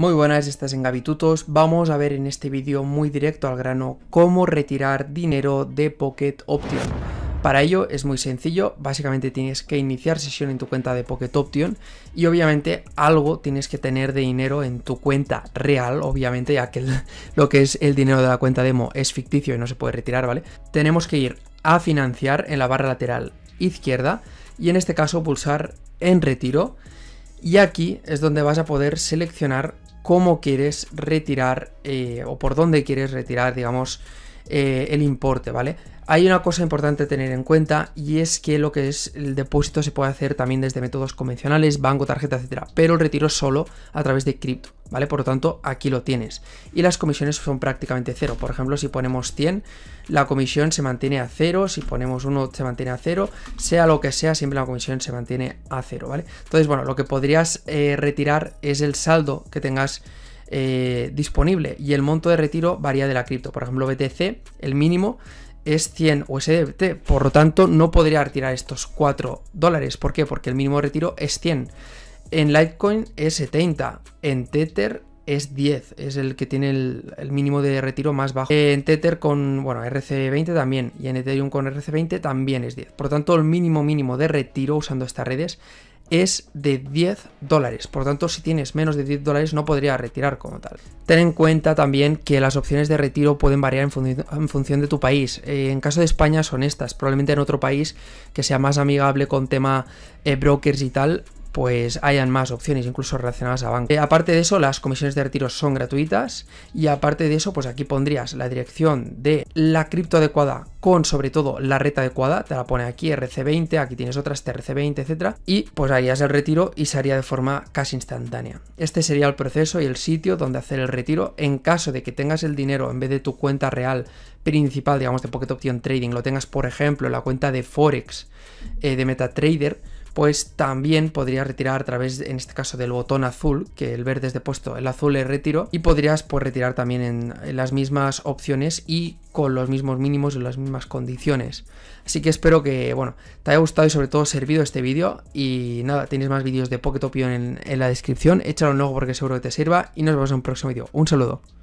Muy buenas, estas en Gabitutos. Vamos a ver en este vídeo muy directo al grano cómo retirar dinero de Pocket Option. Para ello es muy sencillo, básicamente tienes que iniciar sesión en tu cuenta de Pocket Option y obviamente algo tienes que tener de dinero en tu cuenta real, obviamente ya que lo que es el dinero de la cuenta demo es ficticio y no se puede retirar, ¿vale? Tenemos que ir a financiar en la barra lateral izquierda y en este caso pulsar en retiro y aquí es donde vas a poder seleccionar cómo quieres retirar eh, o por dónde quieres retirar, digamos, eh, el importe, ¿vale? Hay una cosa importante tener en cuenta y es que lo que es el depósito se puede hacer también desde métodos convencionales, banco, tarjeta, etcétera, pero el retiro solo a través de cripto, ¿vale? Por lo tanto, aquí lo tienes. Y las comisiones son prácticamente cero. Por ejemplo, si ponemos 100, la comisión se mantiene a cero, si ponemos 1 se mantiene a cero, sea lo que sea, siempre la comisión se mantiene a cero, ¿vale? Entonces, bueno, lo que podrías eh, retirar es el saldo que tengas eh, disponible y el monto de retiro varía de la cripto. Por ejemplo, BTC, el mínimo es 100 USDT, por lo tanto no podría retirar estos 4 dólares. ¿Por qué? Porque el mínimo de retiro es 100. En Litecoin es 70, en Tether es 10, es el que tiene el, mínimo de retiro más bajo. Eh, en Tether con, bueno, RC20 también, y en Ethereum con RC20 también es 10. Por lo tanto, el mínimo mínimo de retiro usando estas redes es de 10 dólares. Por tanto, si tienes menos de 10 dólares no podría retirar como tal. Ten en cuenta también que las opciones de retiro pueden variar en, función de tu país. Eh, en caso de España son estas. Probablemente en otro país que sea más amigable con tema eh, brokers y tal, pues hayan más opciones incluso relacionadas a banco. Eh, aparte de eso, las comisiones de retiro son gratuitas y aparte de eso, pues aquí pondrías la dirección de la cripto adecuada con sobre todo la red adecuada, te la pone aquí RC20, aquí tienes otras TRC20, etcétera, y pues harías el retiro y se haría de forma casi instantánea. Este sería el proceso y el sitio donde hacer el retiro en caso de que tengas el dinero en vez de tu cuenta real principal, digamos, de Pocket Option Trading, lo tengas por ejemplo en la cuenta de Forex eh, de MetaTrader, pues también podrías retirar a través, en este caso, del botón azul, que el verde es de puesto, el azul es retiro, y podrías pues retirar también en, las mismas opciones y con los mismos mínimos y las mismas condiciones. Así que espero que, bueno, te haya gustado y sobre todo servido este vídeo. Y nada, tienes más vídeos de Pocket Opion en, la descripción. Échalo un porque seguro que te sirva. Y nos vemos en un próximo vídeo. Un saludo.